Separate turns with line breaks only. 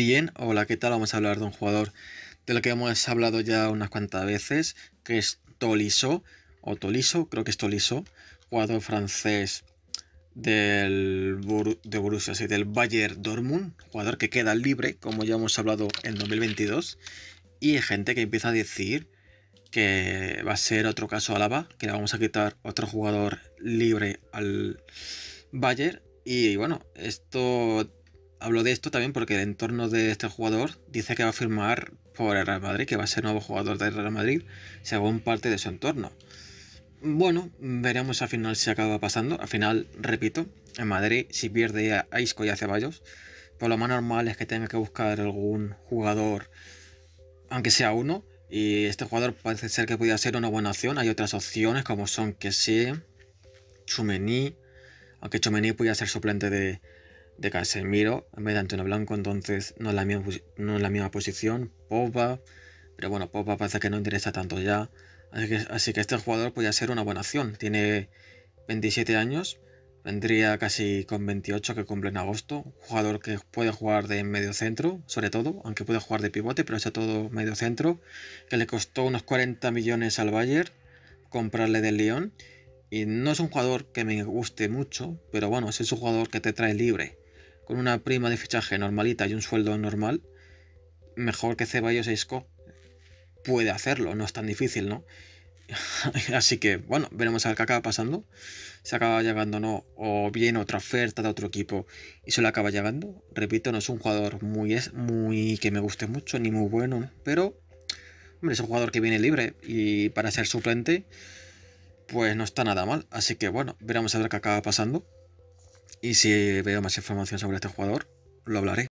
Bien, hola, ¿qué tal? Vamos a hablar de un jugador de lo que hemos hablado ya unas cuantas veces, que es Toliso o Toliso, creo que es Toliso jugador francés del, de Borussia, y del Bayer Dortmund, jugador que queda libre, como ya hemos hablado en 2022, y hay gente que empieza a decir que va a ser otro caso Alaba, que le vamos a quitar otro jugador libre al Bayer y bueno, esto Hablo de esto también porque el entorno de este jugador dice que va a firmar por el Real Madrid, que va a ser nuevo jugador del Real Madrid, según parte de su entorno. Bueno, veremos al final si acaba pasando. Al final, repito, en Madrid, si pierde a Isco y a Ceballos, por lo más normal es que tenga que buscar algún jugador, aunque sea uno, y este jugador parece ser que podría ser una buena opción. Hay otras opciones como son que sí, Chumení, aunque Chumení podría ser suplente de de Casemiro en vez de Antonio Blanco, entonces no es la misma, la misma posición. popa pero bueno, popa parece que no interesa tanto ya. Así que, este jugador podría ser una buena acción. Tiene 27 años, vendría casi con 28 que cumple en agosto. jugador que puede jugar de medio centro, sobre todo, aunque puede jugar de pivote, pero está todo medio centro, que le costó unos 40 millones al Bayern comprarle del León Y no es un jugador que me guste mucho, pero bueno, es un jugador que te trae libre con una prima de fichaje normalita y un sueldo normal, mejor que Ceballos e Isco puede hacerlo, no es tan difícil, ¿no? Así que, bueno, veremos a ver qué acaba pasando. Se acaba llegando no, o bien otra oferta de otro equipo y se le acaba llegando. Repito, no es un jugador muy, muy que me guste mucho, ni muy bueno, pero, hombre, es un jugador que viene libre y para ser suplente, pues no está nada mal. Así que, bueno, veremos a ver qué acaba pasando. Y si veo más información sobre este jugador, lo hablaré.